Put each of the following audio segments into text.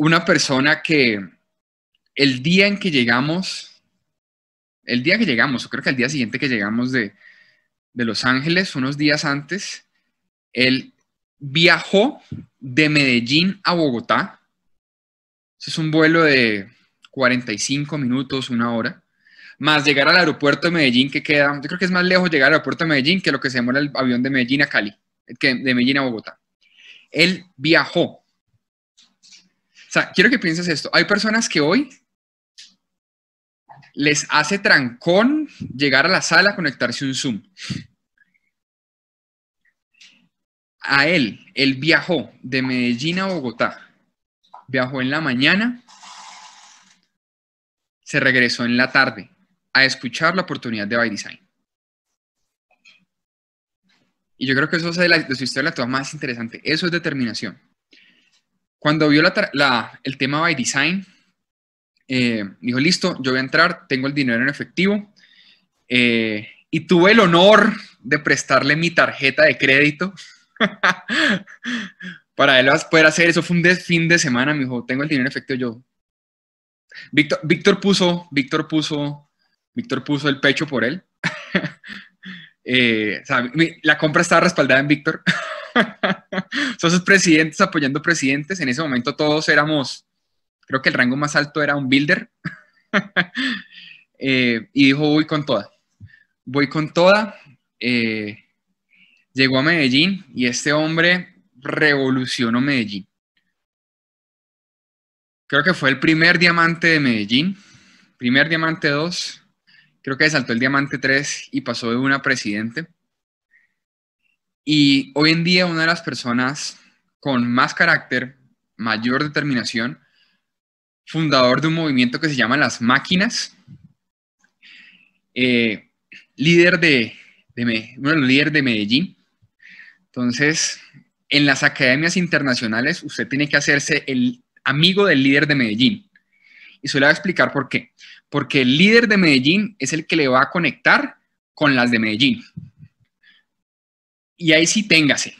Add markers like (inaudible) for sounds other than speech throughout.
Una persona que el día en que llegamos, el día que llegamos, yo creo que el día siguiente que llegamos de, de Los Ángeles, unos días antes, él viajó de Medellín a Bogotá. es un vuelo de 45 minutos, una hora más llegar al aeropuerto de Medellín que queda, yo creo que es más lejos llegar al aeropuerto de Medellín que lo que se demora el avión de Medellín a Cali, que de Medellín a Bogotá. Él viajó. O sea, quiero que pienses esto. Hay personas que hoy les hace trancón llegar a la sala a conectarse un Zoom. A él, él viajó de Medellín a Bogotá. Viajó en la mañana, se regresó en la tarde a escuchar la oportunidad de By Design. Y yo creo que eso es de, la, historia la más interesante. Eso es determinación. Cuando vio la, la, el tema By Design, eh, dijo, listo, yo voy a entrar, tengo el dinero en efectivo. Eh, y tuve el honor de prestarle mi tarjeta de crédito (laughs) para él poder hacer eso. Fue un fin de semana, me dijo, tengo el dinero en efectivo yo. Víctor, Víctor puso, Víctor puso Víctor puso el pecho por él. (laughs) Eh, la compra estaba respaldada en Víctor. (laughs) Son sus presidentes apoyando presidentes. En ese momento todos éramos, creo que el rango más alto era un builder. (laughs) Eh, y dijo, voy con toda. Voy con toda. Eh, llegó a Medellín y este hombre revolucionó Medellín. Creo que fue el primer diamante de Medellín, primer diamante 2, creo que saltó el diamante 3 y pasó de una presidente. Y hoy en día una de las personas con más carácter, mayor determinación, fundador de un movimiento que se llama Las Máquinas, eh, líder de, líder de Medellín. Entonces, en las academias internacionales usted tiene que hacerse el amigo del líder de Medellín y se le voy a explicar por qué. Porque el líder de Medellín es el que le va a conectar con las de Medellín. Y ahí sí téngase.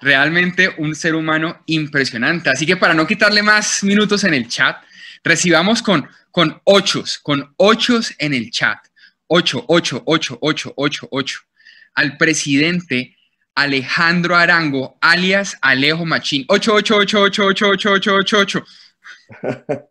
Realmente un ser humano impresionante. Así que para no quitarle más minutos en el chat, recibamos con, con ochos, con ochos en el chat. Ocho, ocho, ocho, ocho, ocho, ocho. Al presidente Alejandro Arango, alias Alejo Machín. Ocho, ocho, ocho, ocho, ocho, ocho, ocho, ocho, ocho. (laughs)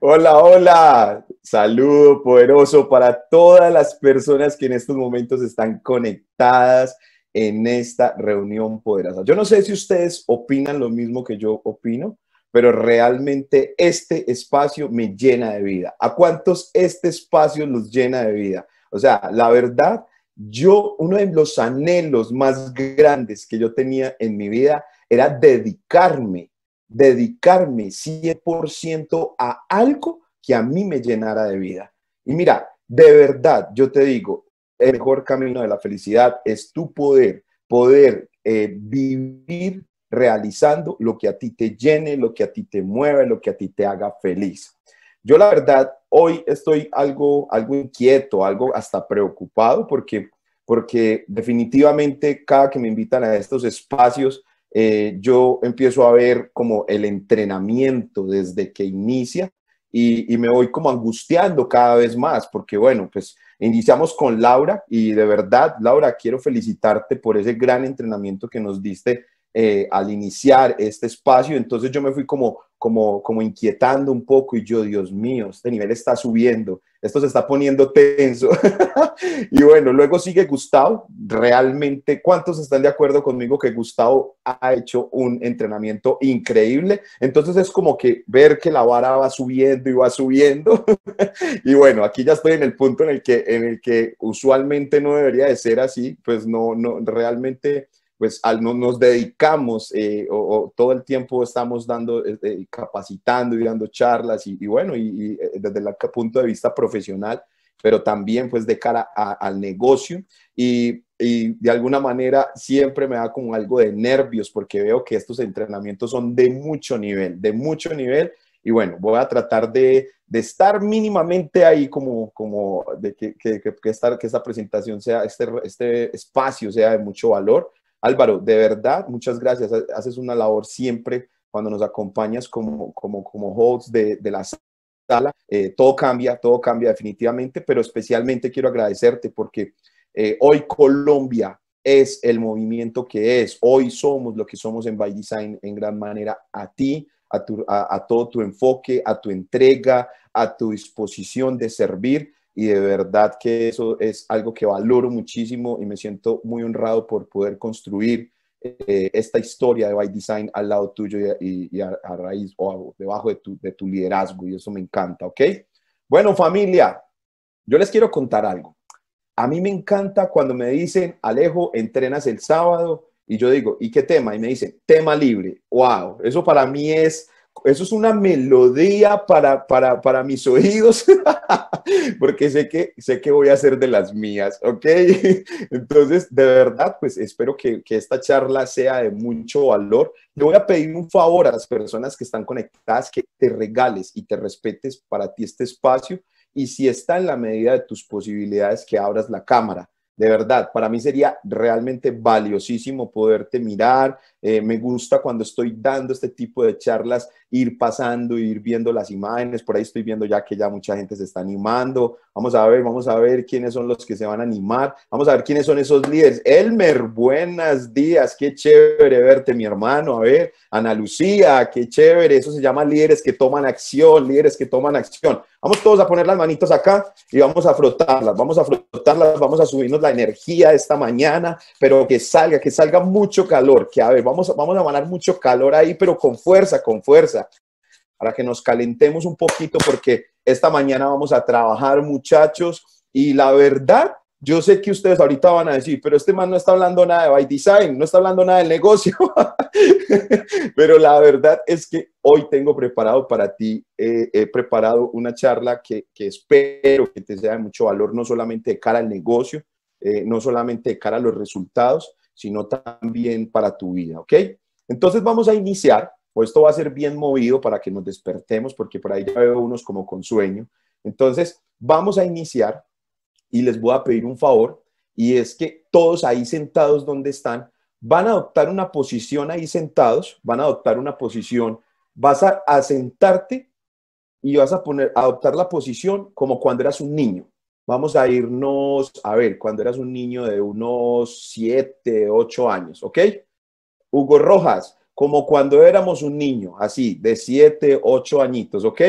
hola, hola. Saludo poderoso para todas las personas que en estos momentos están conectadas en esta reunión poderosa. Yo no sé si ustedes opinan lo mismo que yo opino, pero realmente este espacio me llena de vida. ¿A cuántos este espacio los llena de vida? O sea, la verdad, yo, uno de los anhelos más grandes que yo tenía en mi vida era dedicarme dedicarme 100% a algo que a mí me llenara de vida. Y mira, de verdad, yo te digo, el mejor camino de la felicidad es tu poder, poder eh, vivir realizando lo que a ti te llene, lo que a ti te mueve, lo que a ti te haga feliz. Yo la verdad, hoy estoy algo, algo inquieto, algo hasta preocupado porque, porque definitivamente cada que me invitan a estos espacios, eh, yo empiezo a ver como el entrenamiento desde que inicia y, me voy como angustiando cada vez más, porque bueno, pues iniciamos con Laura y de verdad, Laura, quiero felicitarte por ese gran entrenamiento que nos diste eh, al iniciar este espacio. Entonces yo me fui como, como, como inquietando un poco y yo, Dios mío, este nivel está subiendo, esto se está poniendo tenso. (laughs) y bueno, luego sigue Gustavo. Realmente, ¿cuántos están de acuerdo conmigo que Gustavo ha hecho un entrenamiento increíble? Entonces es como que ver que la vara va subiendo y va subiendo. (laughs) y bueno, aquí ya estoy en el punto en el que, en el que usualmente no debería de ser así, pues no, no, realmente pues al, nos dedicamos eh, o, todo el tiempo estamos dando, eh, eh, capacitando y dando charlas y, bueno, y, desde el punto de vista profesional, pero también pues de cara al negocio y, de alguna manera siempre me da como algo de nervios porque veo que estos entrenamientos son de mucho nivel, de mucho nivel y bueno, voy a tratar de, estar mínimamente ahí como, como de que, que, que, esta, que presentación sea, este, este espacio sea de mucho valor Álvaro, de verdad, muchas gracias. Haces una labor siempre cuando nos acompañas como, como, como host de, de la sala. Eh, todo cambia, todo cambia definitivamente, pero especialmente quiero agradecerte porque eh, hoy Colombia es el movimiento que es. Hoy somos lo que somos en By Design en gran manera a ti, a, tu, a todo tu enfoque, a tu entrega, a tu disposición de servir y de verdad que eso es algo que valoro muchísimo y me siento muy honrado por poder construir eh, esta historia de By Design al lado tuyo y, a, raíz o debajo de tu, de tu liderazgo y eso me encanta, ¿ok? Bueno, familia, yo les quiero contar algo. A mí me encanta cuando me dicen, Alejo, entrenas el sábado y yo digo, ¿y qué tema? Y me dicen, tema libre. ¡Wow! Eso para mí es eso es una melodía para, para, para mis oídos, (laughs) porque sé que, sé que voy a hacer de las mías, ¿ok? (laughs) Entonces, de verdad, pues espero que, que esta charla sea de mucho valor. Le voy a pedir un favor a las personas que están conectadas, que te regales y te respetes para ti este espacio y si está en la medida de tus posibilidades, que abras la cámara. De verdad, para mí sería realmente valiosísimo poderte mirar, eh, me gusta cuando estoy dando este tipo de charlas ir pasando, ir viendo las imágenes. Por ahí estoy viendo ya que ya mucha gente se está animando. Vamos a ver, vamos a ver quiénes son los que se van a animar. Vamos a ver quiénes son esos líderes. Elmer, buenas días. Qué chévere verte, mi hermano. A ver, Ana Lucía, qué chévere. Eso se llama líderes que toman acción, líderes que toman acción. Vamos todos a poner las manitos acá y vamos a frotarlas, vamos a frotarlas, vamos a subirnos la energía esta mañana, pero que salga, que salga mucho calor, que a ver, vamos vamos, vamos a ganar mucho calor ahí, pero con fuerza, con fuerza, para que nos calentemos un poquito, porque esta mañana vamos a trabajar, muchachos, y la verdad, yo sé que ustedes ahorita van a decir, pero este man no está hablando nada de by design, no está hablando nada del negocio. (laughs) pero la verdad es que hoy tengo preparado para ti, eh, he preparado una charla que, que, espero que te sea de mucho valor, no solamente de cara al negocio, eh, no solamente de cara a los resultados, sino también para tu vida, ¿ok? Entonces vamos a iniciar, o esto va a ser bien movido para que nos despertemos, porque por ahí ya veo unos como con sueño. Entonces vamos a iniciar y les voy a pedir un favor, y es que todos ahí sentados donde están, van a adoptar una posición ahí sentados, van a adoptar una posición, vas a, sentarte y vas a poner, a adoptar la posición como cuando eras un niño. Vamos a irnos, a ver, cuando eras un niño de unos 7, 8 años, ¿ok? Hugo Rojas, como cuando éramos un niño, así, de 7, 8 añitos, ¿ok?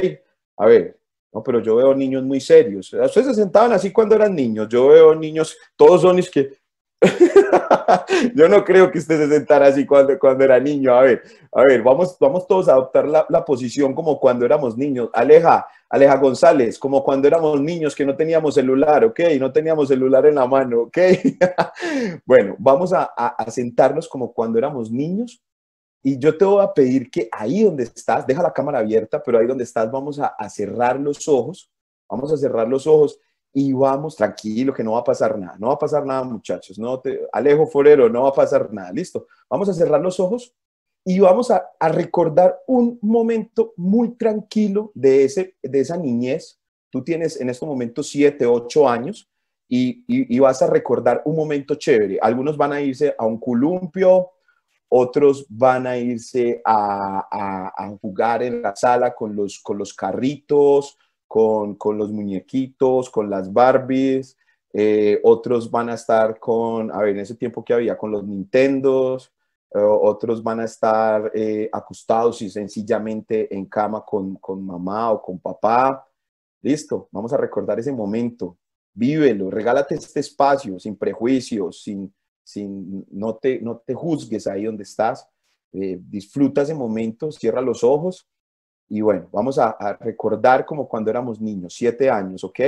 A ver, no, pero yo veo niños muy serios. Ustedes se sentaban así cuando eran niños, yo veo niños, todos son es que... (laughs) (laughs) Yo no creo que usted se sentara así cuando, cuando era niño. A ver, a ver, vamos, vamos todos a adoptar la, posición como cuando éramos niños. Aleja, Aleja González, como cuando éramos niños que no teníamos celular, ¿ok? No teníamos celular en la mano, ¿ok? (laughs) bueno, vamos a, sentarnos como cuando éramos niños y yo te voy a pedir que ahí donde estás, deja la cámara abierta, pero ahí donde estás vamos a, cerrar los ojos, vamos a cerrar los ojos y vamos tranquilo, que no va a pasar nada, no va a pasar nada, muchachos, no te, Alejo Forero, no va a pasar nada, listo. Vamos a cerrar los ojos y vamos a, a recordar un momento muy tranquilo de, ese, de esa niñez. Tú tienes en estos momentos 7, 8 años y, y, vas a recordar un momento chévere. Algunos van a irse a un columpio, otros van a irse a, a, a jugar en la sala con los, con los carritos, con, los muñequitos, con las Barbies, eh, otros van a estar con, a ver, en ese tiempo que había con los Nintendos, eh, otros van a estar eh, acostados y sencillamente en cama con, mamá o con papá. Listo, vamos a recordar ese momento. Vívelo, regálate este espacio sin prejuicios, sin, sin, no, te, no te juzgues ahí donde estás. disfruta ese momento, cierra los ojos y bueno, vamos a, recordar como cuando éramos niños, siete años, ¿ok?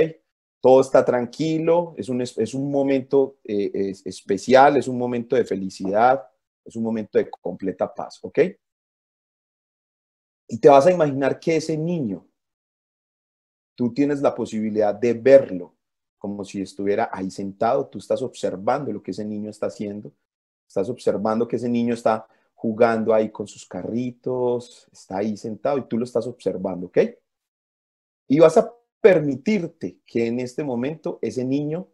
Todo está tranquilo, es un, es un momento eh, especial, es un momento de felicidad, es un momento de completa paz, ¿ok? Y te vas a imaginar que ese niño, tú tienes la posibilidad de verlo como si estuviera ahí sentado, tú estás observando lo que ese niño está haciendo, estás observando que ese niño está jugando ahí con sus carritos, está ahí sentado y tú lo estás observando, ¿ok? Y vas a permitirte que en este momento ese niño,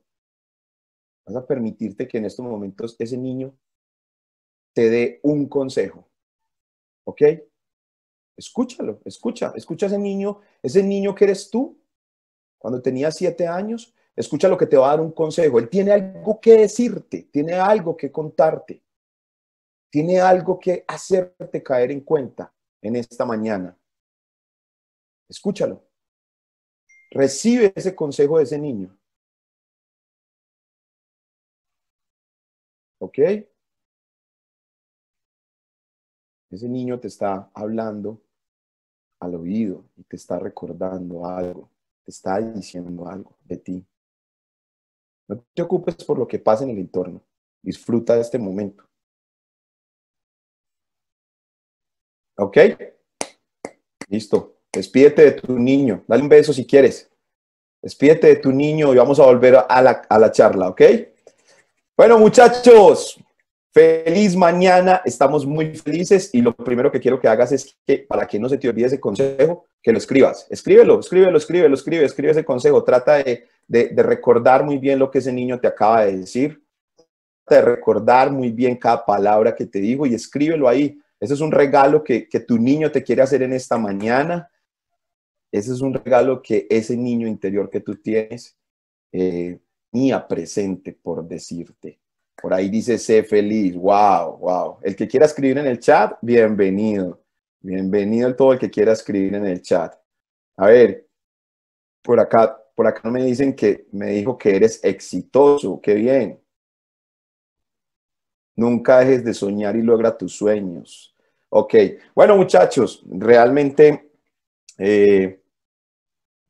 vas a permitirte que en estos momentos ese niño te dé un consejo, ¿ok? Escúchalo, escucha, escucha a ese niño, ese niño que eres tú, cuando tenía siete años, escucha lo que te va a dar un consejo. Él tiene algo que decirte, tiene algo que contarte tiene algo que hacerte caer en cuenta en esta mañana. Escúchalo. Recibe ese consejo de ese niño. ¿Ok? Ese niño te está hablando al oído y te está recordando algo, te está diciendo algo de ti. No te ocupes por lo que pasa en el entorno. Disfruta de este momento. ¿Ok? Listo. Despídete de tu niño. Dale un beso si quieres. Despídete de tu niño y vamos a volver a la, a la charla, ¿ok? Bueno, muchachos, Feliz mañana, estamos muy felices y lo primero que quiero que hagas es que para que no se te olvide ese consejo, que lo escribas. Escríbelo, escríbelo, escríbelo, escríbelo, escribe ese consejo. Trata de, de, recordar muy bien lo que ese niño te acaba de decir. Trata de recordar muy bien cada palabra que te digo y escríbelo ahí. Ese es un regalo que, tu niño te quiere hacer en esta mañana. Ese es un regalo que ese niño interior que tú tienes eh, mía presente por decirte. Por ahí dice, sé feliz, wow, wow. El que quiera escribir en el chat, bienvenido. Bienvenido todo el que quiera escribir en el chat. A ver, por acá, por acá me dicen que me dijo que eres exitoso, qué bien. Nunca dejes de soñar y logra tus sueños. Ok, bueno muchachos, realmente eh,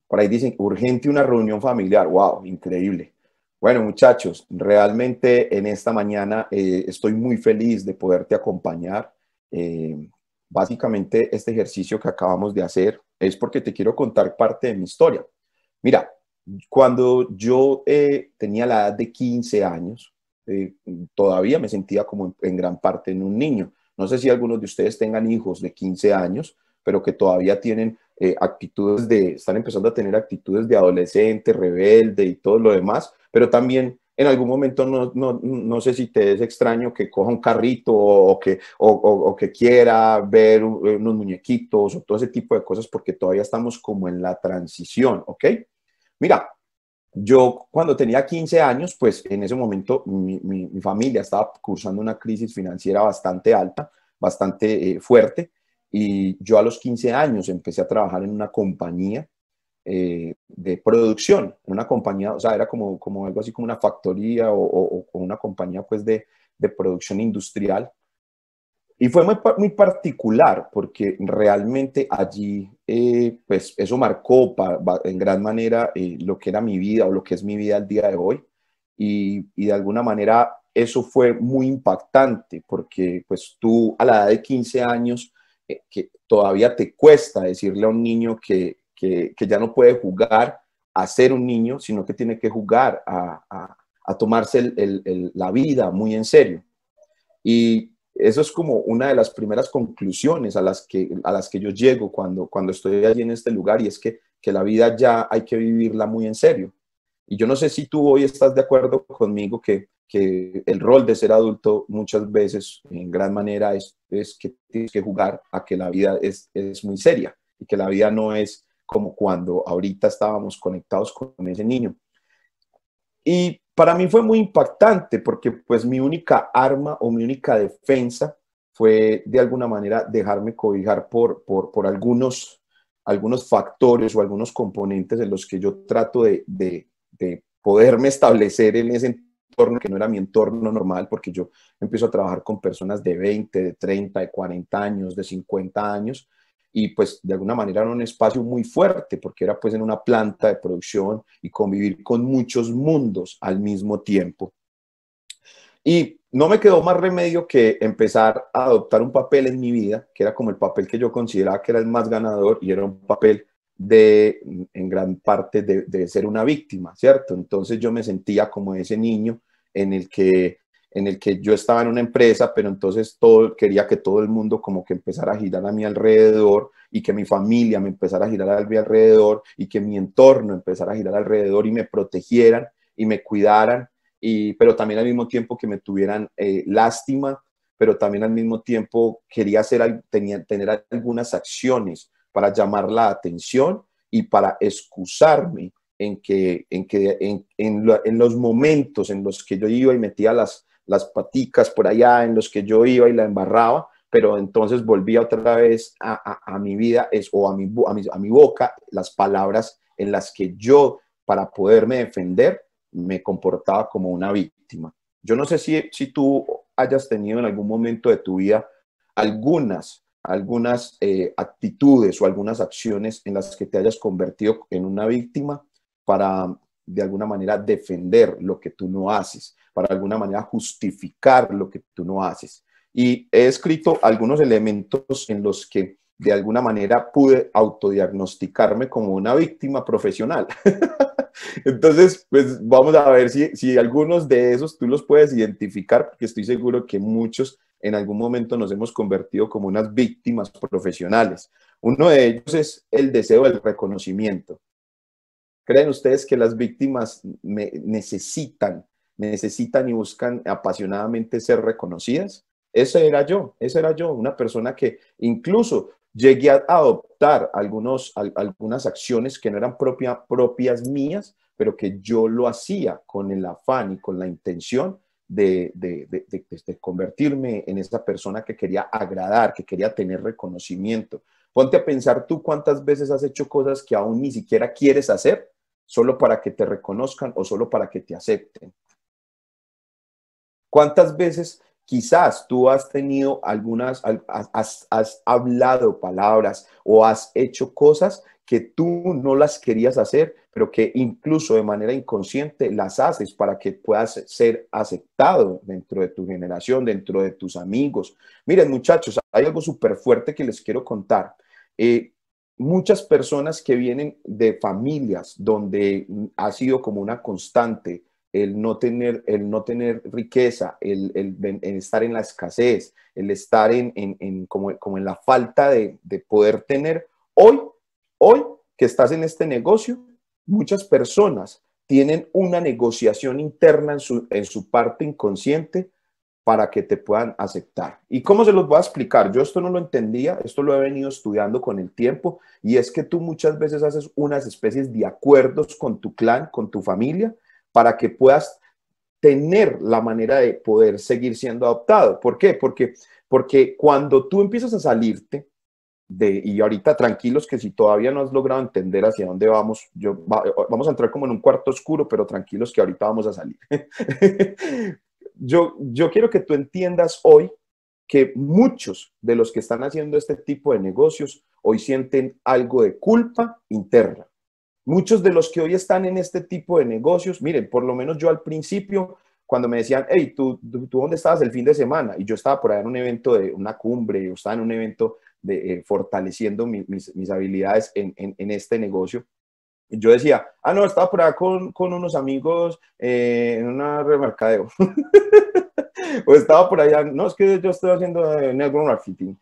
por ahí dicen urgente una reunión familiar, wow, increíble. Bueno muchachos, realmente en esta mañana eh, estoy muy feliz de poderte acompañar. Eh, básicamente este ejercicio que acabamos de hacer es porque te quiero contar parte de mi historia. Mira, cuando yo tenía la edad de 15 años, todavía me sentía como en gran parte en un niño no sé si algunos de ustedes tengan hijos de 15 años, pero que todavía tienen eh, actitudes de, están empezando a tener actitudes de adolescente, rebelde y todo lo demás, pero también en algún momento no, sé si te es extraño que coja un carrito o que, o que quiera ver unos muñequitos o todo ese tipo de cosas porque todavía estamos como en la transición, ¿ok? Mira, yo cuando tenía 15 años, pues en ese momento mi, familia estaba cursando una crisis financiera bastante alta, bastante eh, fuerte, y yo a los 15 años empecé a trabajar en una compañía eh, de producción, una compañía, o sea, era como, como algo así como una factoría o, una compañía pues de producción industrial y fue muy, muy particular porque realmente allí, eh, pues eso marcó en gran manera eh, lo que era mi vida o lo que es mi vida al día de hoy. Y, y, de alguna manera eso fue muy impactante porque pues tú a la edad de 15 años, eh, que todavía te cuesta decirle a un niño que, que, que, ya no puede jugar a ser un niño, sino que tiene que jugar a, a, tomarse la vida muy en serio. Y eso es como una de las primeras conclusiones a las que, a las que yo llego cuando, cuando estoy allí en este lugar y es que, la vida ya hay que vivirla muy en serio. Y yo no sé si tú hoy estás de acuerdo conmigo que, el rol de ser adulto muchas veces, en gran manera, es, que tienes que jugar a que la vida es, es muy seria y que la vida no es como cuando ahorita estábamos conectados con ese niño. Y para mí fue muy impactante porque pues mi única arma o mi única defensa fue de alguna manera dejarme cobijar por, por, por algunos, algunos factores o algunos componentes en los que yo trato de, de, de poderme establecer en ese entorno que no era mi entorno normal, porque yo empiezo a trabajar con personas de 20, de 30, de 40 años, de 50 años, y pues de alguna manera era un espacio muy fuerte porque era pues en una planta de producción y convivir con muchos mundos al mismo tiempo. Y no me quedó más remedio que empezar a adoptar un papel en mi vida, que era como el papel que yo consideraba que era el más ganador y era un papel de, en gran parte, de, de ser una víctima, ¿cierto? Entonces yo me sentía como ese niño en el que en el que yo estaba en una empresa, pero entonces todo, quería que todo el mundo como que empezara a girar a mi alrededor y que mi familia me empezara a girar a mi alrededor y que mi entorno empezara a girar alrededor y me protegieran y me cuidaran, y, pero también al mismo tiempo que me tuvieran eh, lástima, pero también al mismo tiempo quería hacer, tener algunas acciones para llamar la atención y para excusarme en que, en, que en, en los momentos en los que yo iba y metía las las paticas por allá en los que yo iba y la embarraba, pero entonces volvía otra vez a, mi vida es, o a mi, boca las palabras en las que yo, para poderme defender, me comportaba como una víctima. Yo no sé si, tú hayas tenido en algún momento de tu vida algunas, algunas eh, actitudes o algunas acciones en las que te hayas convertido en una víctima para de alguna manera defender lo que tú no haces para alguna manera justificar lo que tú no haces. Y he escrito algunos elementos en los que de alguna manera pude autodiagnosticarme como una víctima profesional. (laughs) Entonces, pues vamos a ver si, si algunos de esos tú los puedes identificar, porque estoy seguro que muchos en algún momento nos hemos convertido como unas víctimas profesionales. Uno de ellos es el deseo del reconocimiento. ¿Creen ustedes que las víctimas necesitan necesitan y buscan apasionadamente ser reconocidas. Ese era yo, ese era yo, una persona que incluso llegué a adoptar algunos, algunas acciones que no eran propia, propias mías, pero que yo lo hacía con el afán y con la intención de, de, convertirme en esa persona que quería agradar, que quería tener reconocimiento. Ponte a pensar tú cuántas veces has hecho cosas que aún ni siquiera quieres hacer, solo para que te reconozcan o solo para que te acepten. ¿Cuántas veces quizás tú has tenido algunas, has, hablado palabras o has hecho cosas que tú no las querías hacer, pero que incluso de manera inconsciente las haces para que puedas ser aceptado dentro de tu generación, dentro de tus amigos. Miren muchachos, hay algo súper fuerte que les quiero contar. Eh, muchas personas que vienen de familias donde ha sido como una constante el no tener, el no tener riqueza, el, estar en la escasez, el estar en, como, en la falta de, poder tener. Hoy, hoy que estás en este negocio, muchas personas tienen una negociación interna en su, en su parte inconsciente para que te puedan aceptar. ¿Y cómo se los voy a explicar? Yo esto no lo entendía, esto lo he venido estudiando con el tiempo, y es que tú muchas veces haces unas especies de acuerdos con tu clan, con tu familia, para que puedas tener la manera de poder seguir siendo adoptado. ¿Por qué? Porque, porque cuando tú empiezas a salirte de, y ahorita tranquilos que si todavía no has logrado entender hacia dónde vamos, yo, vamos a entrar como en un cuarto oscuro, pero tranquilos que ahorita vamos a salir. (laughs) yo, yo quiero que tú entiendas hoy que muchos de los que están haciendo este tipo de negocios hoy sienten algo de culpa interna. Muchos de los que hoy están en este tipo de negocios, miren, por lo menos yo al principio, cuando me decían, hey, ¿tú, tú, dónde estabas el fin de semana? Y yo estaba por allá en un evento de una cumbre, yo estaba en un evento de, eh, fortaleciendo mis, mis, habilidades en, en, este negocio. Yo decía, ah, no, estaba por allá con, con unos amigos eh, en una remarcadeo. (laughs) o estaba por allá, no, es que yo estoy haciendo eh, network marketing.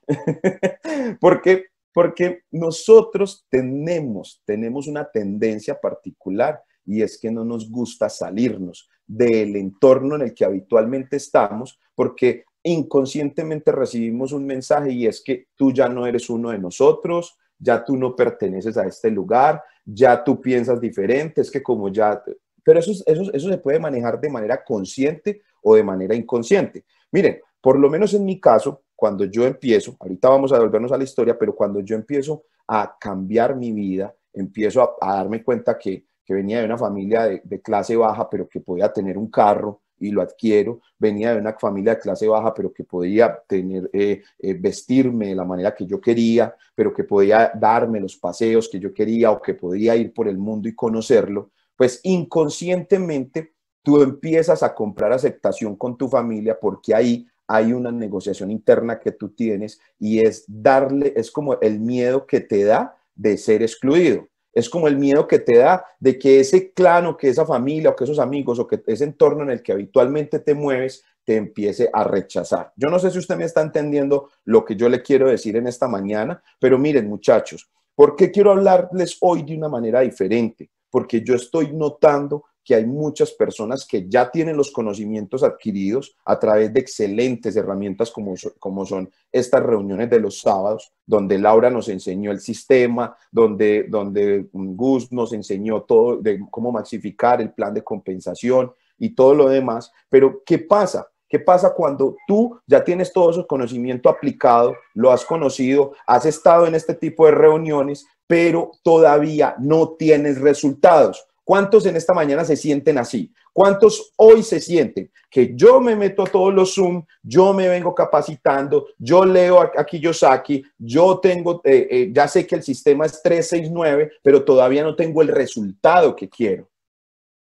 (laughs) Porque porque nosotros tenemos, tenemos una tendencia particular y es que no nos gusta salirnos del entorno en el que habitualmente estamos porque inconscientemente recibimos un mensaje y es que tú ya no eres uno de nosotros, ya tú no perteneces a este lugar, ya tú piensas diferente, es que como ya... Pero eso, eso, eso se puede manejar de manera consciente o de manera inconsciente. Miren, por lo menos en mi caso, cuando yo empiezo, ahorita vamos a volvernos a la historia, pero cuando yo empiezo a cambiar mi vida, empiezo a, darme cuenta que, venía de una familia de, clase baja, pero que podía tener un carro y lo adquiero, venía de una familia de clase baja, pero que podía tener, eh, eh, vestirme de la manera que yo quería, pero que podía darme los paseos que yo quería o que podía ir por el mundo y conocerlo, pues inconscientemente tú empiezas a comprar aceptación con tu familia porque ahí hay una negociación interna que tú tienes y es darle, es como el miedo que te da de ser excluido. Es como el miedo que te da de que ese clan o que esa familia o que esos amigos o que ese entorno en el que habitualmente te mueves te empiece a rechazar. Yo no sé si usted me está entendiendo lo que yo le quiero decir en esta mañana, pero miren muchachos, ¿por qué quiero hablarles hoy de una manera diferente? Porque yo estoy notando que hay muchas personas que ya tienen los conocimientos adquiridos a través de excelentes herramientas como, como son estas reuniones de los sábados, donde Laura nos enseñó el sistema, donde, donde Gus nos enseñó todo de cómo maxificar el plan de compensación y todo lo demás. Pero, ¿qué pasa? ¿Qué pasa cuando tú ya tienes todo ese conocimiento aplicado, lo has conocido, has estado en este tipo de reuniones, pero todavía no tienes resultados? ¿Cuántos en esta mañana se sienten así? ¿Cuántos hoy se sienten que yo me meto a todos los Zoom, yo me vengo capacitando, yo leo a, Kiyosaki, yo tengo, eh, eh, ya sé que el sistema es 369, pero todavía no tengo el resultado que quiero?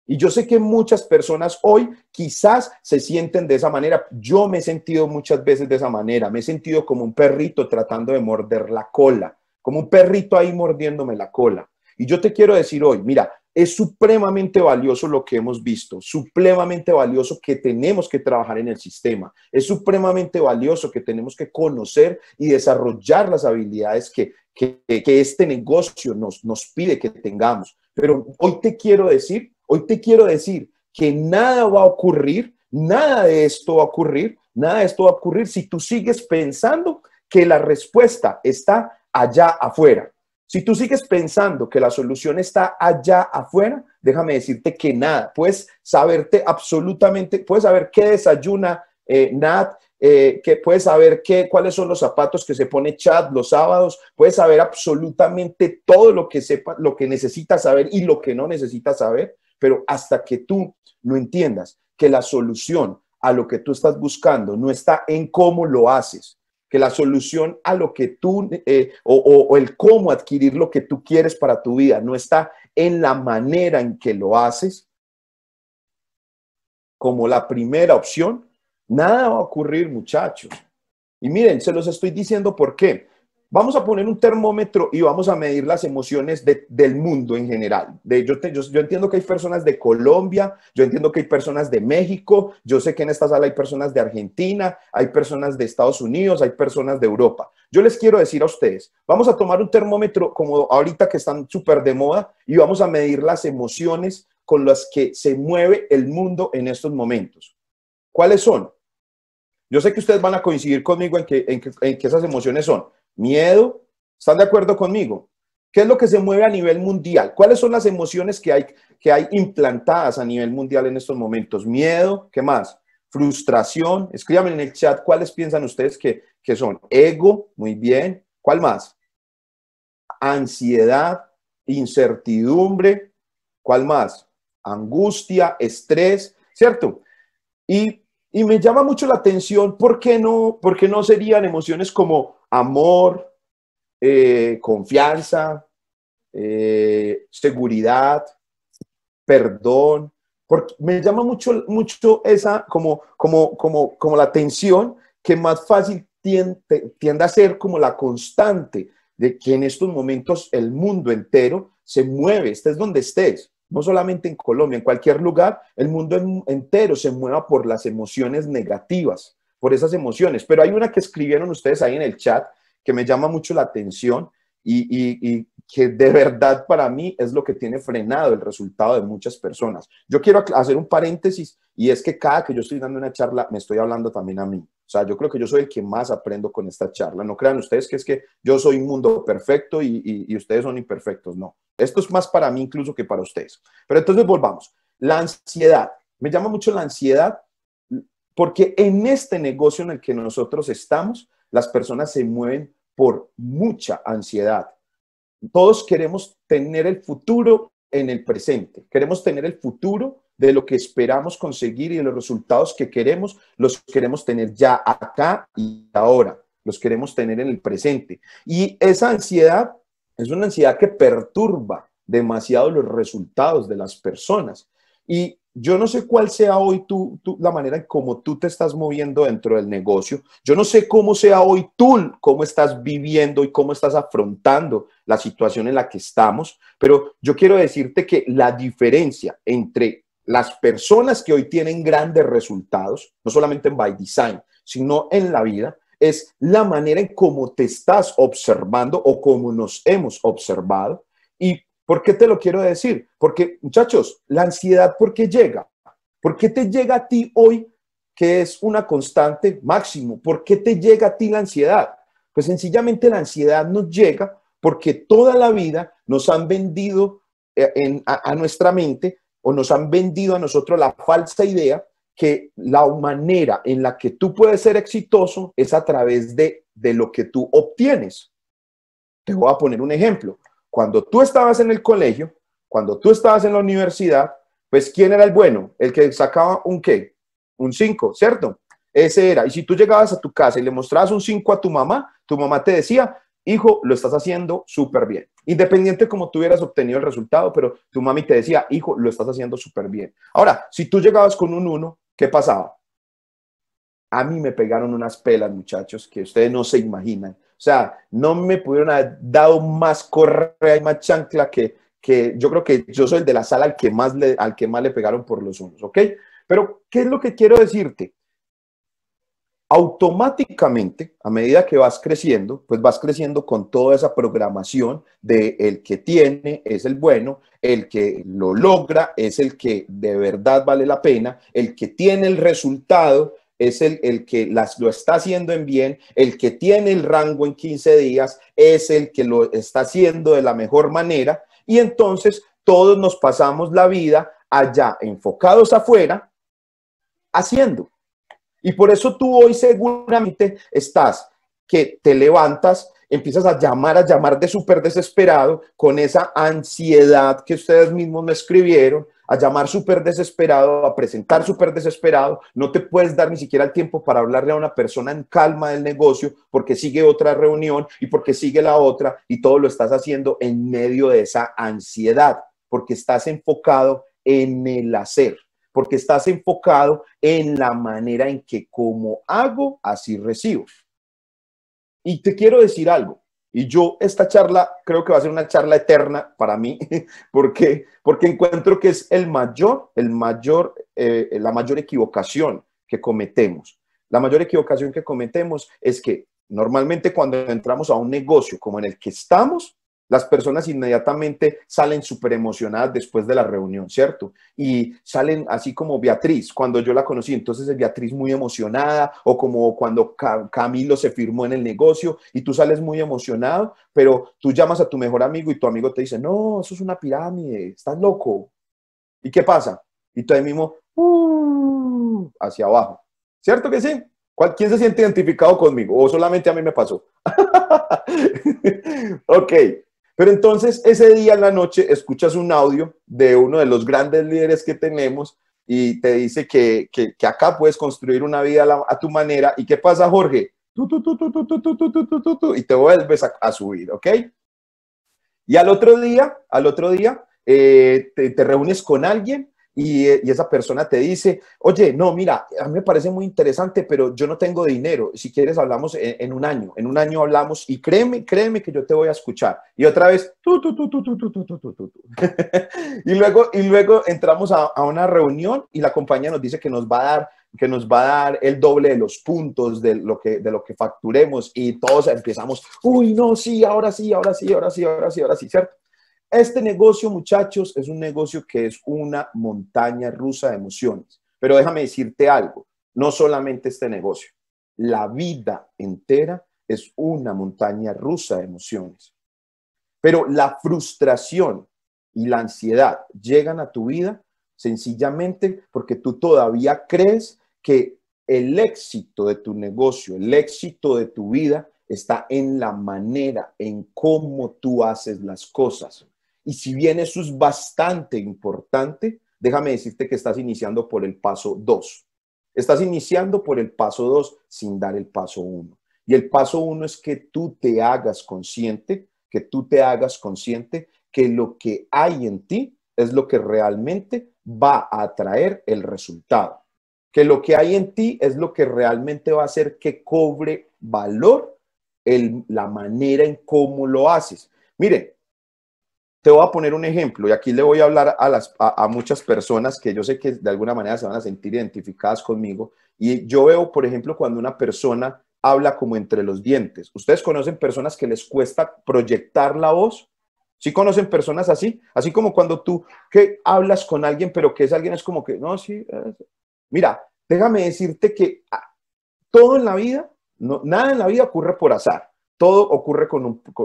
Y yo sé que muchas personas hoy quizás se sienten de esa manera. Yo me he sentido muchas veces de esa manera. Me he sentido como un perrito tratando de morder la cola, como un perrito ahí mordiéndome la cola. Y yo te quiero decir hoy, mira, es supremamente valioso lo que hemos visto, supremamente valioso que tenemos que trabajar en el sistema, es supremamente valioso que tenemos que conocer y desarrollar las habilidades que, este negocio nos, nos pide que tengamos. Pero hoy te quiero decir, hoy te quiero decir que nada va a ocurrir, nada de esto va a ocurrir, nada de esto va a ocurrir si tú sigues pensando que la respuesta está allá afuera. Si tú sigues pensando que la solución está allá afuera, déjame decirte que nada, puedes saberte absolutamente, puedes saber qué desayuna eh, Nat, eh, que puedes saber qué, cuáles son los zapatos que se pone Chad los sábados, puedes saber absolutamente todo lo que sepa, lo que necesitas saber y lo que no necesitas saber, pero hasta que tú no entiendas que la solución a lo que tú estás buscando no está en cómo lo haces, que la solución a lo que tú eh, o el cómo adquirir lo que tú quieres para tu vida no está en la manera en que lo haces, como la primera opción, nada va a ocurrir, muchachos. Y miren, se los estoy diciendo por qué. Vamos a poner un termómetro y vamos a medir las emociones del mundo en general. yo, entiendo que hay personas de Colombia, yo entiendo que hay personas de México, yo sé que en esta sala hay personas de Argentina, hay personas de Estados Unidos, hay personas de Europa. Yo les quiero decir a ustedes, vamos a tomar un termómetro como ahorita que están súper de moda y vamos a medir las emociones con las que se mueve el mundo en estos momentos. ¿Cuáles son? Yo sé que ustedes van a coincidir conmigo en que esas emociones son miedo. ¿Están de acuerdo conmigo? ¿Qué es lo que se mueve a nivel mundial? ¿Cuáles son las emociones que hay, que hay implantadas a nivel mundial en estos momentos? Miedo, ¿qué más? Frustración. Escríbanme en el chat cuáles piensan ustedes que, son. Ego, muy bien. ¿Cuál más? Ansiedad, incertidumbre. ¿Cuál más? Angustia, estrés, ¿cierto? Y, me llama mucho la atención por qué no, por qué no serían emociones como amor, eh, confianza, eh, seguridad, perdón, porque me llama mucho, mucho esa, como, como, como, como la tensión que más fácil tiende a ser como la constante de que en estos momentos el mundo entero se mueve, estés donde estés, no solamente en Colombia, en cualquier lugar, el mundo entero se mueva por las emociones negativas por esas emociones. Pero hay una que escribieron ustedes ahí en el chat que me llama mucho la atención y, que de verdad para mí es lo que tiene frenado el resultado de muchas personas. Yo quiero hacer un paréntesis y es que cada que yo estoy dando una charla me estoy hablando también a mí. O sea, yo creo que yo soy el que más aprendo con esta charla. No crean ustedes que es que yo soy un mundo perfecto y ustedes son imperfectos. No, esto es más para mí incluso que para ustedes. Pero entonces volvamos. La ansiedad. Me llama mucho la ansiedad porque en este negocio en el que nosotros estamos, las personas se mueven por mucha ansiedad. Todos queremos tener el futuro en el presente, queremos tener el futuro de lo que esperamos conseguir y los resultados que queremos, los queremos tener ya acá y ahora, los queremos tener en el presente. Y esa ansiedad es una ansiedad que perturba demasiado los resultados de las personas. Y yo no sé cuál sea hoy tú, la manera en cómo tú te estás moviendo dentro del negocio. Yo no sé cómo sea hoy tú, cómo estás viviendo y cómo estás afrontando la situación en la que estamos, pero yo quiero decirte que la diferencia entre las personas que hoy tienen grandes resultados, no solamente en By Design, sino en la vida, es la manera en cómo te estás observando o cómo nos hemos observado y ¿Por qué te lo quiero decir? Porque, muchachos, la ansiedad, ¿por qué llega? ¿Por qué te llega a ti hoy, que es una constante máximo? ¿Por qué te llega a ti la ansiedad? Pues sencillamente la ansiedad nos llega porque toda la vida nos han vendido eh, a, nuestra mente o nos han vendido a nosotros la falsa idea que la manera en la que tú puedes ser exitoso es a través de, de lo que tú obtienes. Te voy a poner un ejemplo cuando tú estabas en el colegio, cuando tú estabas en la universidad, pues ¿quién era el bueno? El que sacaba un qué? Un 5, ¿cierto? Ese era. Y si tú llegabas a tu casa y le mostrabas un 5 a tu mamá, tu mamá te decía, hijo, lo estás haciendo súper bien. Independiente como tú hubieras obtenido el resultado, pero tu mami te decía, hijo, lo estás haciendo súper bien. Ahora, si tú llegabas con un 1, ¿qué pasaba? A mí me pegaron unas pelas, muchachos, que ustedes no se imaginan. O sea, no me pudieron haber dado más correa y más chancla que, yo creo que yo soy el de la sala al que más le, al que más le pegaron por los unos, ¿ok? Pero, ¿qué es lo que quiero decirte? Automáticamente, a medida que vas creciendo, pues vas creciendo con toda esa programación de el que tiene es el bueno, el que lo logra es el que de verdad vale la pena, el que tiene el resultado es el, que las, lo está haciendo en bien, el que tiene el rango en 15 días, es el que lo está haciendo de la mejor manera. Y entonces todos nos pasamos la vida allá enfocados afuera, haciendo. Y por eso tú hoy seguramente estás que te levantas empiezas a llamar, a llamar de súper desesperado, con esa ansiedad que ustedes mismos me escribieron, a llamar súper desesperado, a presentar súper desesperado, no te puedes dar ni siquiera el tiempo para hablarle a una persona en calma del negocio porque sigue otra reunión y porque sigue la otra y todo lo estás haciendo en medio de esa ansiedad, porque estás enfocado en el hacer, porque estás enfocado en la manera en que como hago, así recibo. Y te quiero decir algo, y yo esta charla creo que va a ser una charla eterna para mí, (laughs) porque, porque encuentro que es el mayor, el mayor, eh, la mayor equivocación que cometemos. La mayor equivocación que cometemos es que normalmente cuando entramos a un negocio como en el que estamos, las personas inmediatamente salen súper emocionadas después de la reunión, ¿cierto? Y salen así como Beatriz, cuando yo la conocí, entonces es Beatriz muy emocionada, o como cuando Camilo se firmó en el negocio y tú sales muy emocionado, pero tú llamas a tu mejor amigo y tu amigo te dice, no, eso es una pirámide, estás loco. ¿Y qué pasa? Y tú ahí mismo, uh, hacia abajo. ¿Cierto que sí? ¿Quién se siente identificado conmigo? ¿O solamente a mí me pasó? (laughs) ok, pero entonces ese día en la noche escuchas un audio de uno de los grandes líderes que tenemos y te dice que, que, acá puedes construir una vida a, tu manera. ¿Y qué pasa, Jorge? y te vuelves a, subir, ¿ok? Y al otro día, al otro día, te, te reúnes con alguien y, esa persona te dice, oye, no, mira, a mí me parece muy interesante, pero yo no tengo dinero. Si quieres, hablamos en, un año. En un año hablamos y créeme, créeme que yo te voy a escuchar. Y otra vez, tú, tú, tú, tú, tú, tú, tú, tú, tú, y, luego, y luego entramos a, a, una reunión y la compañía nos dice que nos va a dar que nos va a dar el doble de los puntos de lo que, de lo que facturemos y todos empezamos, uy, no, sí, ahora sí, ahora sí, ahora sí, ahora sí, ahora sí, ¿cierto? Este negocio, muchachos, es un negocio que es una montaña rusa de emociones. Pero déjame decirte algo, no solamente este negocio, la vida entera es una montaña rusa de emociones. Pero la frustración y la ansiedad llegan a tu vida sencillamente porque tú todavía crees que el éxito de tu negocio, el éxito de tu vida está en la manera, en cómo tú haces las cosas. Y si bien eso es bastante importante, déjame decirte que estás iniciando por el paso 2. Estás iniciando por el paso 2 sin dar el paso 1. Y el paso 1 es que tú te hagas consciente, que tú te hagas consciente que lo que hay en ti es lo que realmente va a atraer el resultado. Que lo que hay en ti es lo que realmente va a hacer que cobre valor el, la manera en cómo lo haces. mire te voy a poner un ejemplo y aquí le voy a hablar a, muchas personas que yo sé que de alguna manera se van a sentir identificadas conmigo. Y yo veo, por ejemplo, cuando una persona habla como entre los dientes. ¿Ustedes conocen personas que les cuesta proyectar la voz? ¿Sí conocen personas así? Así como cuando tú que hablas con alguien, pero que es alguien es como que, no, sí. Eh, Mira, déjame decirte que ah, todo en la vida, no, nada en la vida ocurre por azar. Todo ocurre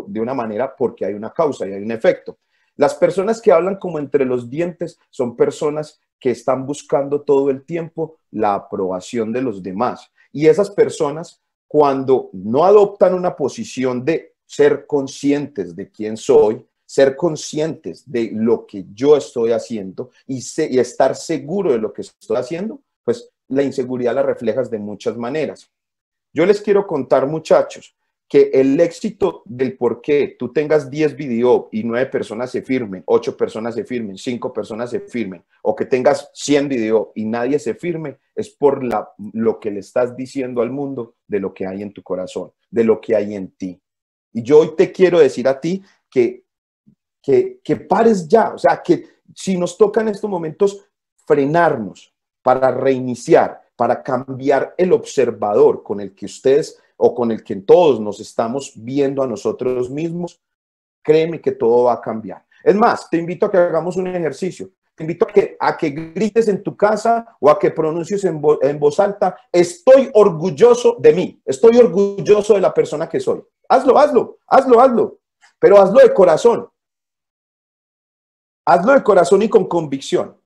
de una manera porque hay una causa y hay un efecto. Las personas que hablan como entre los dientes son personas que están buscando todo el tiempo la aprobación de los demás. Y esas personas, cuando no adoptan una posición de ser conscientes de quién soy, ser conscientes de lo que yo estoy haciendo y, estar seguro de lo que estoy haciendo, pues la inseguridad la reflejas de muchas maneras. Yo les quiero contar, muchachos, que el éxito del por qué tú tengas 10 video y 9 personas se firmen, 8 personas se firmen, 5 personas se firmen, o que tengas 100 video y nadie se firme, es por la, lo que le estás diciendo al mundo de lo que hay en tu corazón, de lo que hay en ti. Y yo hoy te quiero decir a ti que, que, que pares ya, o sea, que si nos toca en estos momentos frenarnos para reiniciar, para cambiar el observador con el que ustedes o con el que todos nos estamos viendo a nosotros mismos, créeme que todo va a cambiar. Es más, te invito a que hagamos un ejercicio. Te invito a que, a que grites en tu casa o a que pronuncies en, voz alta, estoy orgulloso de mí, estoy orgulloso de la persona que soy. Hazlo, hazlo, hazlo, hazlo, pero hazlo de corazón. Hazlo de corazón y con convicción.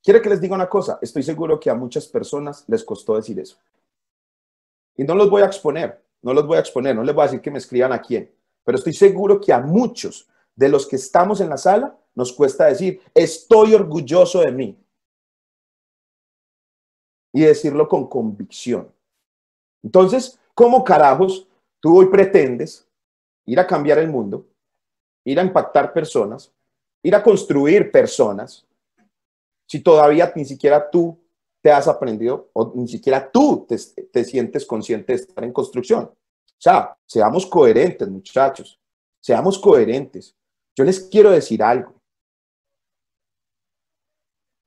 Quiero que les diga una cosa, estoy seguro que a muchas personas les costó decir eso. Y no los voy a exponer, no los voy a exponer, no les voy a decir que me escriban a quién, pero estoy seguro que a muchos de los que estamos en la sala nos cuesta decir, estoy orgulloso de mí. Y decirlo con convicción. Entonces, ¿cómo carajos tú hoy pretendes ir a cambiar el mundo, ir a impactar personas, ir a construir personas, si todavía ni siquiera tú te has aprendido, o ni siquiera tú te, sientes consciente de estar en construcción. O sea, seamos coherentes, muchachos, seamos coherentes. Yo les quiero decir algo.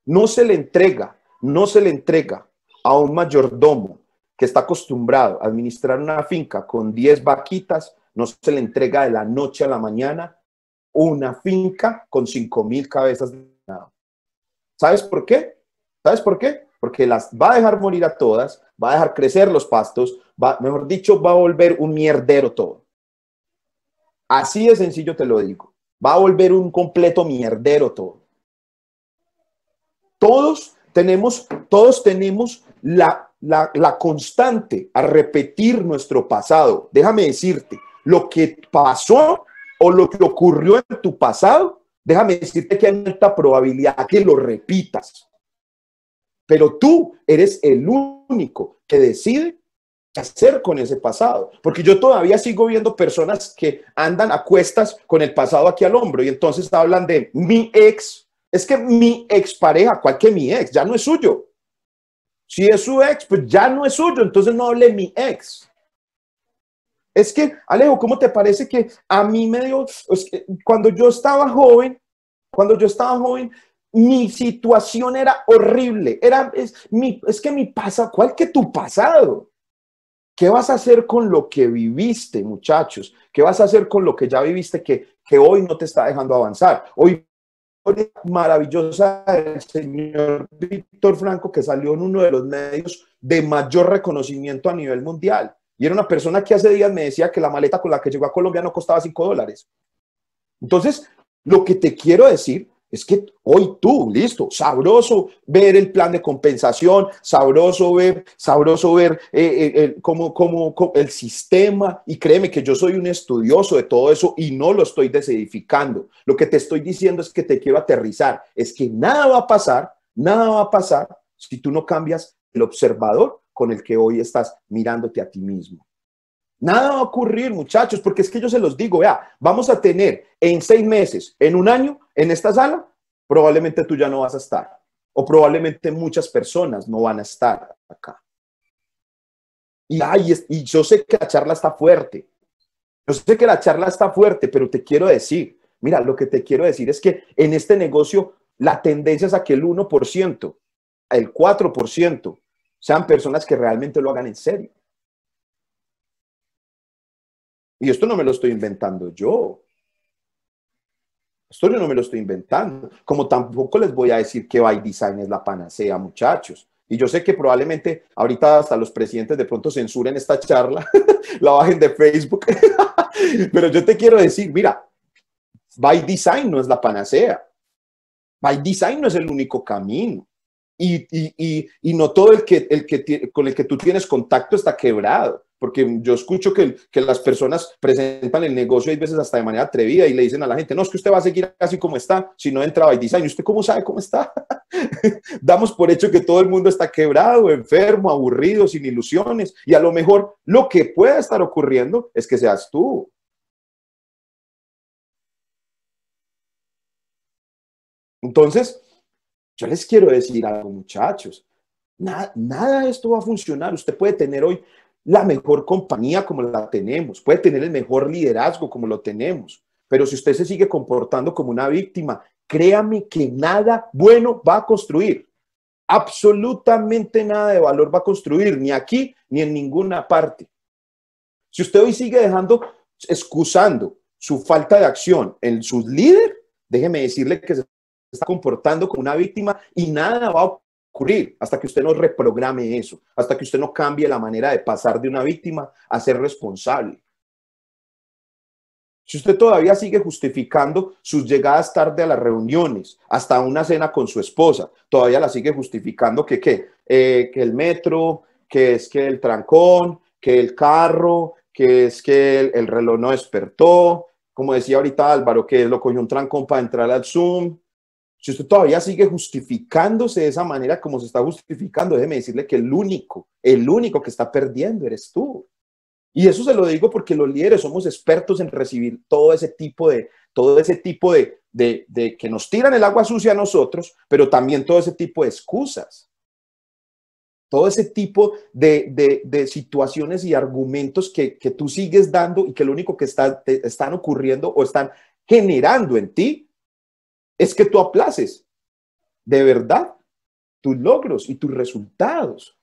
No se le entrega, no se le entrega a un mayordomo que está acostumbrado a administrar una finca con 10 vaquitas, no se le entrega de la noche a la mañana una finca con 5.000 mil cabezas de ganado. ¿Sabes por qué? ¿Sabes por qué? porque las va a dejar morir a todas, va a dejar crecer los pastos, mejor dicho, va a volver un mierdero todo. Así de sencillo te lo digo, va a volver un completo mierdero todo. Todos tenemos, todos tenemos la, la constante a repetir nuestro pasado. Déjame decirte, lo que pasó o lo que ocurrió en tu pasado, déjame decirte que hay alta probabilidad que lo repitas. Pero tú eres el único que decide qué hacer con ese pasado. Porque yo todavía sigo viendo personas que andan a cuestas con el pasado aquí al hombro y entonces hablan de mi ex. Es que mi expareja, ¿cuál que mi ex? Ya no es suyo. Si es su ex, pues ya no es suyo, entonces no hable mi ex. Es que, Alejo, ¿cómo te parece que a mí me dio, cuando yo estaba joven, cuando yo estaba joven, mi situación era horrible. Era, es, es que mi pasado, ¿cuál que tu pasado? ¿Qué vas a hacer con lo que viviste, muchachos? ¿Qué vas a hacer con lo que ya viviste que, que hoy no te está dejando avanzar? Hoy maravillosa del señor Víctor Franco que salió en uno de los medios de mayor reconocimiento a nivel mundial. Y era una persona que hace días me decía que la maleta con la que llegó a Colombia no costaba 5 dólares. Entonces, lo que te quiero decir es que hoy tú, listo, sabroso ver el plan de compensación, sabroso ver, sabroso ver eh, eh, el sistema. Y créeme que yo soy un estudioso de todo eso y no lo estoy desedificando. Lo que te estoy diciendo es que te quiero aterrizar. Es que nada va a pasar, nada va a pasar si tú no cambias el observador con el que hoy estás mirándote a ti mismo. Nada va a ocurrir, muchachos, porque es que yo se los digo, vea, vamos a tener en seis meses, en un año, en esta sala, probablemente tú ya no vas a estar, o probablemente muchas personas no van a estar acá. Y, y yo sé que la charla está fuerte, yo sé que la charla está fuerte, pero te quiero decir, mira, lo que te quiero decir es que en este negocio la tendencia es a que el 1%, el 4%, sean personas que realmente lo hagan en serio. Y esto no me lo estoy inventando yo. Esto yo no me lo estoy inventando. Como tampoco les voy a decir que by design es la panacea, muchachos. Y yo sé que probablemente ahorita hasta los presidentes de pronto censuren esta charla, (laughs) la bajen de Facebook. (laughs) Pero yo te quiero decir, mira, by design no es la panacea. By design no es el único camino y, no todo el que, el que con el que tú tienes contacto está quebrado, porque yo escucho que, las personas presentan el negocio hay veces hasta de manera atrevida y le dicen a la gente, no, es que usted va a seguir así como está, si no entra by design, ¿usted cómo sabe cómo está? (laughs) Damos por hecho que todo el mundo está quebrado, enfermo, aburrido, sin ilusiones, y a lo mejor lo que pueda estar ocurriendo es que seas tú, Entonces, yo les quiero decir algo, muchachos. Nada, nada de esto va a funcionar. Usted puede tener hoy la mejor compañía como la tenemos, puede tener el mejor liderazgo como lo tenemos, pero si usted se sigue comportando como una víctima, créame que nada bueno va a construir. Absolutamente nada de valor va a construir, ni aquí ni en ninguna parte. Si usted hoy sigue dejando, excusando su falta de acción en sus líder, déjeme decirle que se está comportando como una víctima y nada va a ocurrir hasta que usted no reprograme eso, hasta que usted no cambie la manera de pasar de una víctima a ser responsable. Si usted todavía sigue justificando sus llegadas tarde a las reuniones, hasta una cena con su esposa, todavía la sigue justificando que qué, eh, que el metro, que es que el trancón, que el carro, que es que el, el reloj no despertó, como decía ahorita Álvaro, que lo cogió un trancón para entrar al Zoom, si usted todavía sigue justificándose de esa manera como se está justificando, déjeme decirle que el único, el único que está perdiendo eres tú. Y eso se lo digo porque los líderes somos expertos en recibir todo ese tipo de, todo ese tipo de, de, de que nos tiran el agua sucia a nosotros, pero también todo ese tipo de excusas. Todo ese tipo de, de, de situaciones y argumentos que, que, tú sigues dando y que lo único que está, están ocurriendo o están generando en ti es que tú aplaces de verdad tus logros y tus resultados.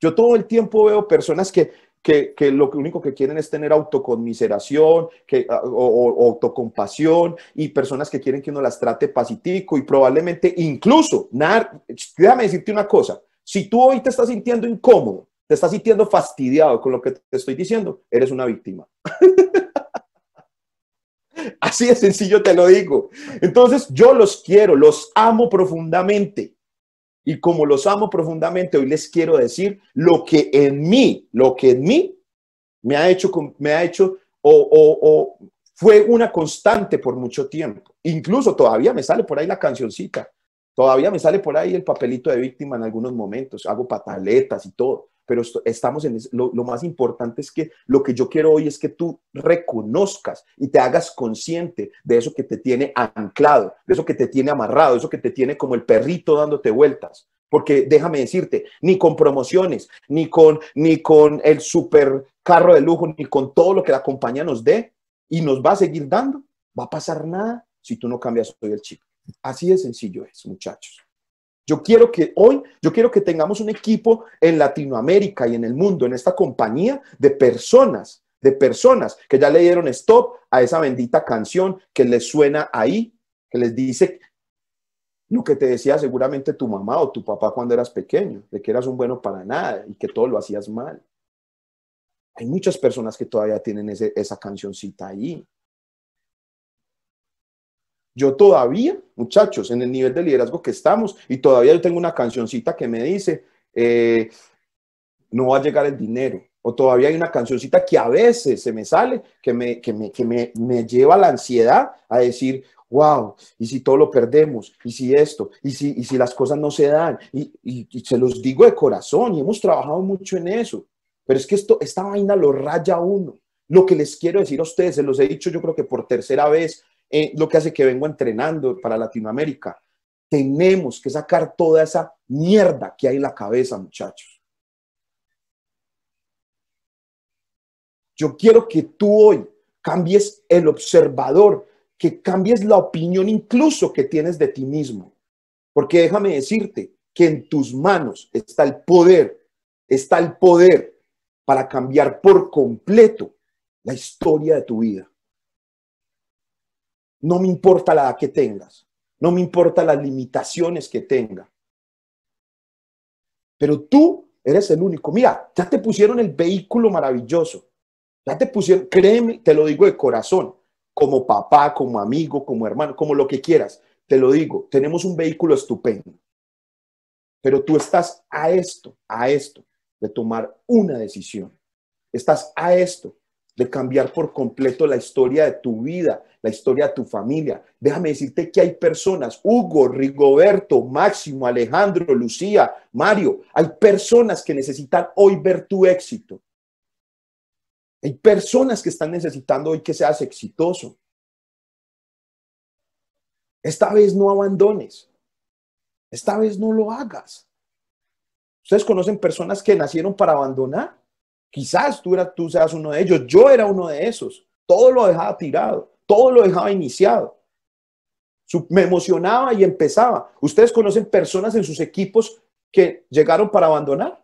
Yo todo el tiempo veo personas que, que, que lo único que quieren es tener autoconmiseración que, ah, o, autocompasión y personas que quieren que uno las trate pasitico y probablemente incluso, nada, déjame decirte una cosa, si tú hoy te estás sintiendo incómodo, te estás sintiendo fastidiado con lo que te estoy diciendo, eres una víctima. (laughs) (laughs) Así de sencillo te lo digo. Entonces yo los quiero, los amo profundamente. Y como los amo profundamente, hoy les quiero decir lo que en mí, lo que en mí me ha hecho, me ha hecho o, o fue una constante por mucho tiempo. Incluso todavía me sale por ahí la cancioncita. Todavía me sale por ahí el papelito de víctima en algunos momentos. Hago pataletas y todo pero estamos en lo, más importante es que lo que yo quiero hoy es que tú reconozcas y te hagas consciente de eso que te tiene anclado, de eso que te tiene amarrado, de eso que te tiene como el perrito dándote vueltas. Porque déjame decirte, ni con promociones, ni con, ni con el super carro de lujo, ni con todo lo que la compañía nos dé y nos va a seguir dando, va a pasar nada si tú no cambias hoy el chip. Así de sencillo es, muchachos. Yo quiero que hoy, yo quiero que tengamos un equipo en Latinoamérica y en el mundo, en esta compañía de personas, de personas que ya le dieron stop a esa bendita canción que les suena ahí, que les dice lo que te decía seguramente tu mamá o tu papá cuando eras pequeño, de que eras un bueno para nada y que todo lo hacías mal. Hay muchas personas que todavía tienen esa cancioncita ahí. Yo todavía, muchachos, en el nivel de liderazgo que estamos, y todavía yo tengo una cancioncita que me dice, eh, no va a llegar el dinero. O todavía hay una cancioncita que a veces se me sale, que me, que me, que me, me lleva la ansiedad a decir, wow, y si todo lo perdemos, y si esto, y si, y si las cosas no se dan, y, y, y, se los digo de corazón, y hemos trabajado mucho en eso, pero es que esto, esta vaina lo raya uno. Lo que les quiero decir a ustedes, se los he dicho yo creo que por tercera vez, eh, lo que hace que vengo entrenando para Latinoamérica. Tenemos que sacar toda esa mierda que hay en la cabeza, muchachos. Yo quiero que tú hoy cambies el observador, que cambies la opinión incluso que tienes de ti mismo. Porque déjame decirte que en tus manos está el poder, está el poder para cambiar por completo la historia de tu vida. No me importa la edad que tengas, no me importa las limitaciones que tenga. Pero tú eres el único. Mira, ya te pusieron el vehículo maravilloso. Ya te pusieron, créeme, te lo digo de corazón, como papá, como amigo, como hermano, como lo que quieras. Te lo digo, tenemos un vehículo estupendo. Pero tú estás a esto, a esto, de tomar una decisión. Estás a esto de cambiar por completo la historia de tu vida, la historia de tu familia. Déjame decirte que hay personas, Hugo, Rigoberto, Máximo, Alejandro, Lucía, Mario, hay personas que necesitan hoy ver tu éxito. Hay personas que están necesitando hoy que seas exitoso. Esta vez no abandones. Esta vez no lo hagas. ¿Ustedes conocen personas que nacieron para abandonar? Quizás tú, tú seas uno de ellos. Yo era uno de esos. Todo lo dejaba tirado, todo lo dejaba iniciado. Me emocionaba y empezaba. Ustedes conocen personas en sus equipos que llegaron para abandonar.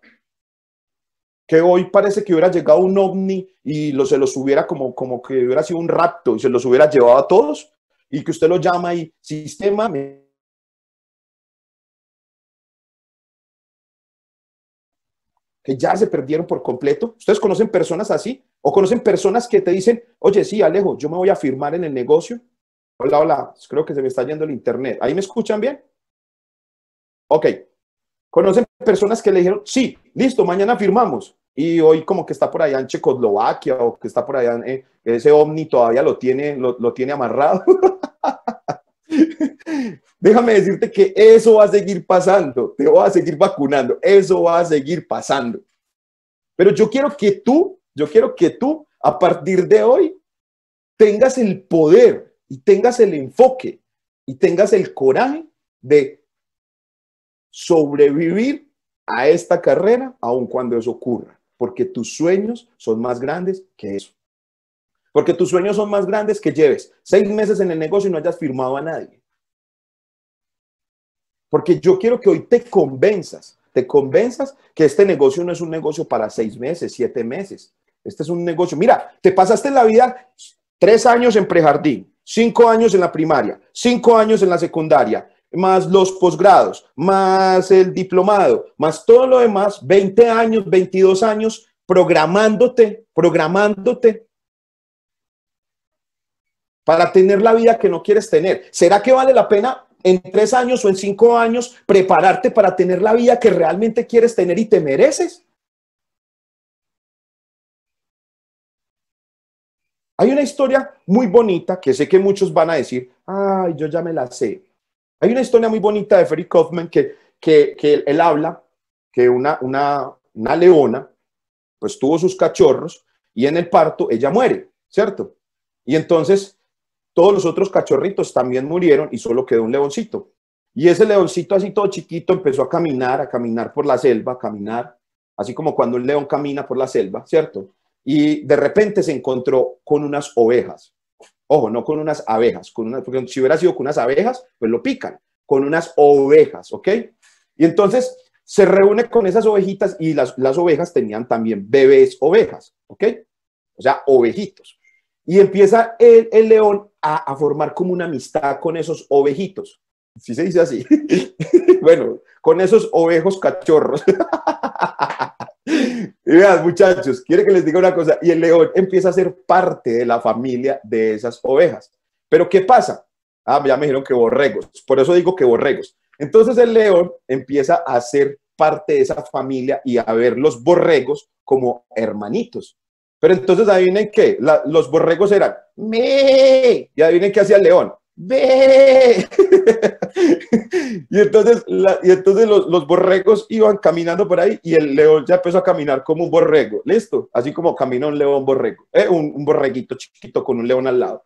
Que hoy parece que hubiera llegado un ovni y se los hubiera como, como que hubiera sido un rapto y se los hubiera llevado a todos. Y que usted lo llama y sistema, que ya se perdieron por completo. ¿Ustedes conocen personas así? ¿O conocen personas que te dicen, oye, sí, Alejo, yo me voy a firmar en el negocio? Hola, hola, creo que se me está yendo el internet. ¿Ahí me escuchan bien? Ok. ¿Conocen personas que le dijeron, sí, listo, mañana firmamos? Y hoy como que está por allá en Checoslovaquia o que está por allá, en, eh, ese ovni todavía lo tiene, lo, lo tiene amarrado. (laughs) (laughs) Déjame decirte que eso va a seguir pasando, te voy a seguir vacunando, eso va a seguir pasando. Pero yo quiero que tú, yo quiero que tú, a partir de hoy, tengas el poder y tengas el enfoque y tengas el coraje de sobrevivir a esta carrera, aun cuando eso ocurra, porque tus sueños son más grandes que eso. Porque tus sueños son más grandes que lleves seis meses en el negocio y no hayas firmado a nadie. Porque yo quiero que hoy te convenzas, te convenzas que este negocio no es un negocio para seis meses, siete meses. Este es un negocio. Mira, te pasaste la vida tres años en prejardín, cinco años en la primaria, cinco años en la secundaria, más los posgrados, más el diplomado, más todo lo demás, 20 años, 22 años programándote, programándote para tener la vida que no quieres tener? ¿Será que vale la pena en tres años o en cinco años prepararte para tener la vida que realmente quieres tener y te mereces? Hay una historia muy bonita que sé que muchos van a decir, ay, yo ya me la sé. Hay una historia muy bonita de Ferry Kaufman que, que, él habla que una, una, una leona pues tuvo sus cachorros y en el parto ella muere, ¿cierto? Y entonces todos los otros cachorritos también murieron y solo quedó un leoncito. Y ese leoncito así todo chiquito empezó a caminar, a caminar por la selva, a caminar, así como cuando un león camina por la selva, ¿cierto? Y de repente se encontró con unas ovejas. Ojo, no con unas abejas, con unas, porque si hubiera sido con unas abejas, pues lo pican, con unas ovejas, ¿ok? Y entonces se reúne con esas ovejitas y las, las ovejas tenían también bebés ovejas, ¿ok? O sea, ovejitos. Y empieza el, león a, formar como una amistad con esos ovejitos. Si se dice así. (laughs) bueno, con esos ovejos cachorros. (laughs) y vean, muchachos, quiere que les diga una cosa. Y el león empieza a ser parte de la familia de esas ovejas. Pero ¿qué pasa? Ah, ya me dijeron que borregos. Por eso digo que borregos. Entonces el león empieza a ser parte de esa familia y a ver los borregos como hermanitos. Pero entonces adivinen qué, los borregos eran me y adivinen qué hacía el león. ¡Ve! (laughs) y entonces, entonces los, borregos iban caminando por ahí y el león ya empezó a caminar como un borrego, listo, así como camina un león borrego, eh, un, un borreguito chiquito con un león al lado.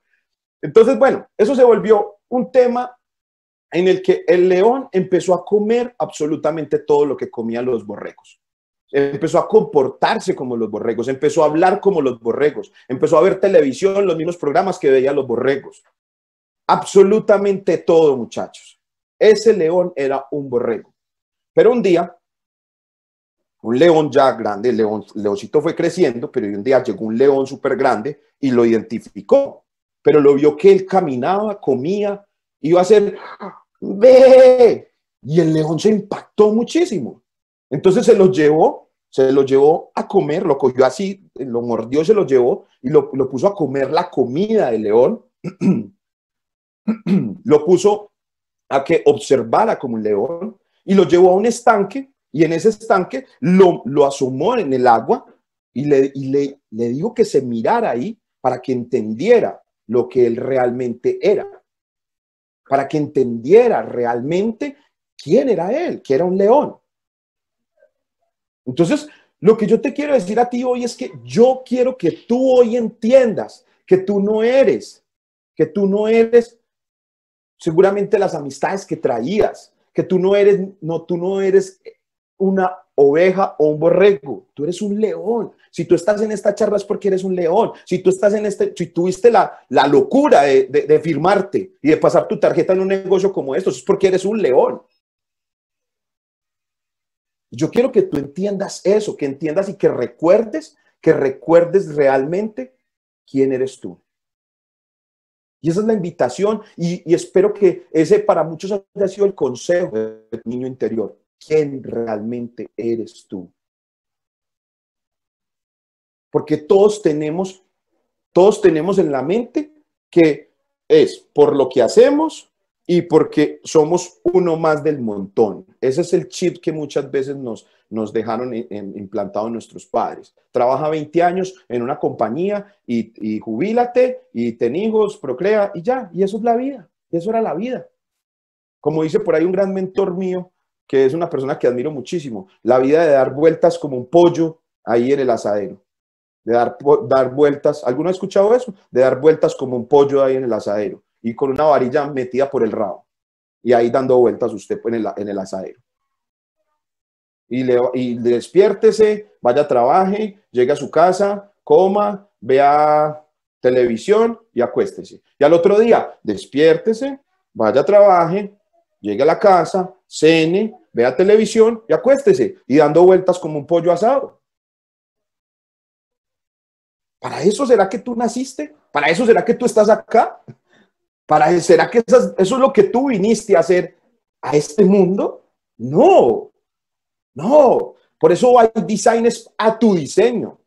Entonces, bueno, eso se volvió un tema en el que el león empezó a comer absolutamente todo lo que comían los borregos empezó a comportarse como los borregos, empezó a hablar como los borregos, empezó a ver televisión, los mismos programas que veía los borregos. Absolutamente todo, muchachos. Ese león era un borrego. Pero un día, un león ya grande, el león, leoncito fue creciendo, pero un día llegó un león súper grande y lo identificó, pero lo vio que él caminaba, comía, iba a hacer, ¡Ah! ve, y el león se impactó muchísimo entonces se los llevó, se lo llevó a comer, lo cogió así, lo mordió, se lo llevó y lo, puso a comer la comida del león. (clears throat) lo puso a que observara como un león y lo llevó a un estanque y en ese estanque lo, asomó en el agua y, le, le dijo que se mirara ahí para que entendiera lo que él realmente era, para que entendiera realmente quién era él, que era un león. Entonces, lo que yo te quiero decir a ti hoy es que yo quiero que tú hoy entiendas que tú no eres, que tú no eres seguramente las amistades que traías, que tú no eres, no, tú no eres una oveja o un borrego, tú eres un león. Si tú estás en esta charla es porque eres un león. Si tú estás en este, si tuviste la, locura de, firmarte y de pasar tu tarjeta en un negocio como esto, es porque eres un león. Yo quiero que tú entiendas eso, que entiendas y que recuerdes, que recuerdes realmente quién eres tú. Y esa es la invitación y, espero que ese para muchos haya sido el consejo del niño interior. ¿Quién realmente eres tú? Porque todos tenemos, todos tenemos en la mente que es por lo que hacemos, y porque somos uno más del montón. Ese es el chip que muchas veces nos, nos dejaron implantado nuestros padres. Trabaja 20 años en una compañía y, jubilate jubílate y ten hijos, procrea y ya. Y eso es la vida. eso era la vida. Como dice por ahí un gran mentor mío, que es una persona que admiro muchísimo, la vida de dar vueltas como un pollo ahí en el asadero. De dar, dar vueltas, ¿alguno ha escuchado eso? De dar vueltas como un pollo ahí en el asadero y con una varilla metida por el rabo y ahí dando vueltas usted en el, en el asadero. Y, le, y despiértese, vaya, a trabaje, llegue a su casa, coma, vea televisión y acuéstese. Y al otro día, despiértese, vaya, a trabaje, llegue a la casa, cene, vea televisión y acuéstese. Y dando vueltas como un pollo asado. ¿Para eso será que tú naciste? ¿Para eso será que tú estás acá? ¿será que eso es lo que tú viniste a hacer a este mundo? No, no. Por eso hay designs a tu diseño,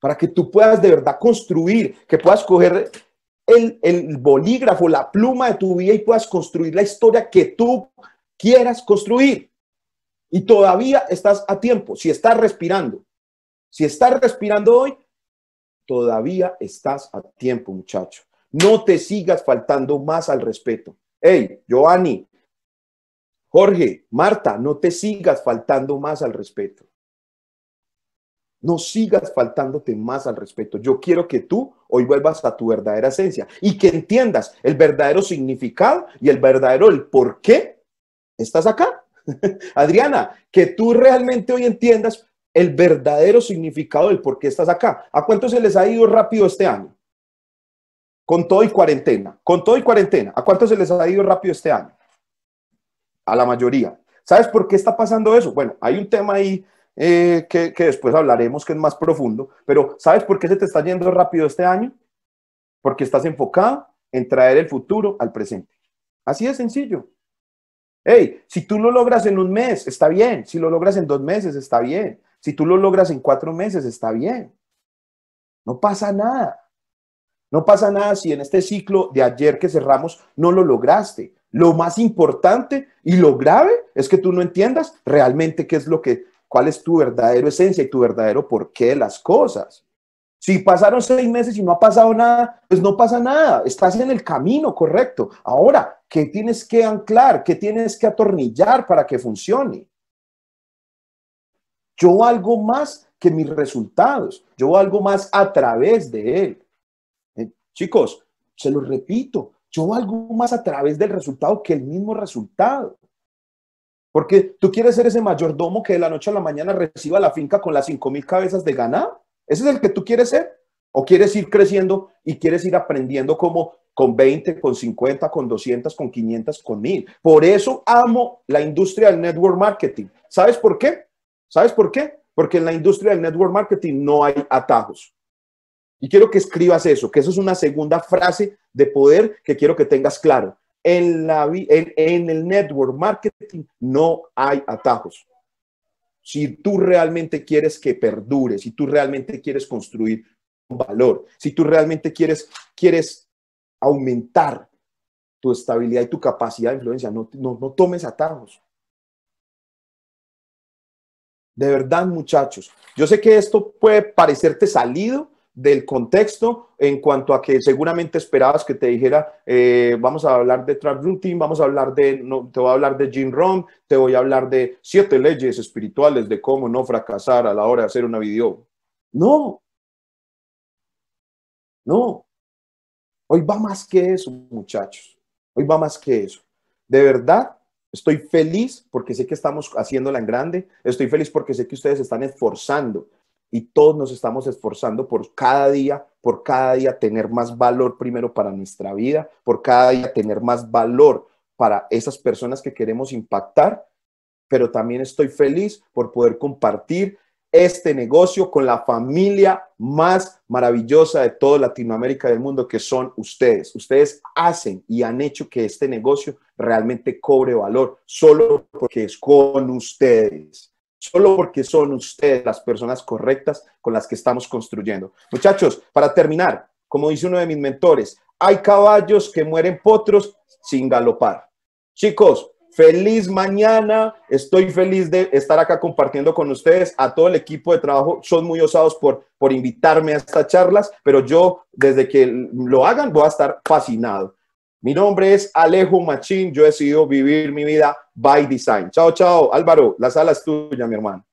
para que tú puedas de verdad construir, que puedas coger el, el bolígrafo, la pluma de tu vida y puedas construir la historia que tú quieras construir. Y todavía estás a tiempo, si estás respirando. Si estás respirando hoy, todavía estás a tiempo, muchacho. No te sigas faltando más al respeto. Hey, Giovanni, Jorge, Marta, no te sigas faltando más al respeto. No sigas faltándote más al respeto. Yo quiero que tú hoy vuelvas a tu verdadera esencia y que entiendas el verdadero significado y el verdadero el por qué estás acá. (laughs) Adriana, que tú realmente hoy entiendas el verdadero significado del por qué estás acá. ¿A cuánto se les ha ido rápido este año? con todo y cuarentena, con todo y cuarentena. ¿A cuántos se les ha ido rápido este año? A la mayoría. ¿Sabes por qué está pasando eso? Bueno, hay un tema ahí eh, que, que después hablaremos que es más profundo, pero ¿sabes por qué se te está yendo rápido este año? Porque estás enfocado en traer el futuro al presente. Así de sencillo. Hey, si tú lo logras en un mes, está bien. Si lo logras en dos meses, está bien. Si tú lo logras en cuatro meses, está bien. No pasa nada. No pasa nada si en este ciclo de ayer que cerramos no lo lograste. Lo más importante y lo grave es que tú no entiendas realmente qué es lo que, cuál es tu verdadera esencia y tu verdadero porqué de las cosas. Si pasaron seis meses y no ha pasado nada, pues no pasa nada, estás en el camino correcto. Ahora, ¿qué tienes que anclar? ¿Qué tienes que atornillar para que funcione? Yo algo más que mis resultados, yo algo más a través de él. Chicos, se lo repito, yo algo más a través del resultado que el mismo resultado. Porque tú quieres ser ese mayordomo que de la noche a la mañana reciba la finca con las 5.000 mil cabezas de ganado. ¿Ese es el que tú quieres ser? ¿O quieres ir creciendo y quieres ir aprendiendo como con 20, con 50, con 200, con 500, con 1000? Por eso amo la industria del network marketing. ¿Sabes por qué? ¿Sabes por qué? Porque en la industria del network marketing no hay atajos. Y quiero que escribas eso, que eso es una segunda frase de poder que quiero que tengas claro. En, la, en, el network marketing no hay atajos. Si tú realmente quieres que perdure, si tú realmente quieres construir valor, si tú realmente quieres, quieres aumentar tu estabilidad y tu capacidad de influencia, no, no, no tomes atajos. De verdad, muchachos, yo sé que esto puede parecerte salido, del contexto en cuanto a que seguramente esperabas que te dijera, eh, vamos a hablar de trap routine, vamos a hablar de, no, te voy a hablar de Jim Rom, te voy a hablar de siete leyes espirituales de cómo no fracasar a la hora de hacer una video. No, no. Hoy va más que eso, muchachos. Hoy va más que eso. De verdad, estoy feliz porque sé que estamos haciéndola en grande. Estoy feliz porque sé que ustedes están esforzando y todos nos estamos esforzando por cada día, por cada día tener más valor primero para nuestra vida, por cada día tener más valor para esas personas que queremos impactar, pero también estoy feliz por poder compartir este negocio con la familia más maravillosa de toda Latinoamérica del mundo, que son ustedes. Ustedes hacen y han hecho que este negocio realmente cobre valor, solo porque es con ustedes solo porque son ustedes las personas correctas con las que estamos construyendo. Muchachos, para terminar, como dice uno de mis mentores, hay caballos que mueren potros sin galopar. Chicos, feliz mañana. Estoy feliz de estar acá compartiendo con ustedes, a todo el equipo de trabajo. Son muy osados por, por invitarme a estas charlas, pero yo desde que lo hagan voy a estar fascinado. Mi nombre es Alejo Machín, yo he decidido vivir mi vida by design. Chao, chao, Álvaro, la sala es tuya, mi hermano.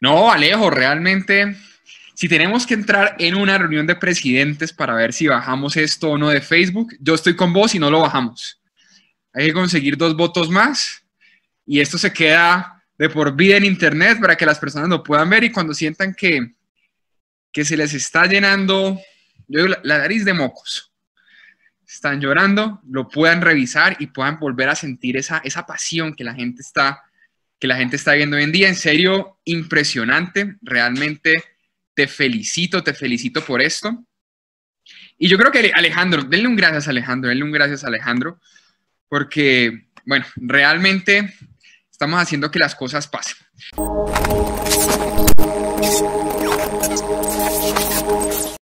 No, Alejo, realmente, si tenemos que entrar en una reunión de presidentes para ver si bajamos esto o no de Facebook, yo estoy con vos y no lo bajamos. Hay que conseguir dos votos más y esto se queda de por vida en Internet para que las personas lo puedan ver y cuando sientan que, que se les está llenando la nariz de mocos están llorando, lo puedan revisar y puedan volver a sentir esa, esa pasión que la gente está que la gente está viendo hoy en día. En serio, impresionante. Realmente te felicito, te felicito por esto. Y yo creo que Alejandro, denle un gracias Alejandro, denle un gracias Alejandro, porque, bueno, realmente estamos haciendo que las cosas pasen.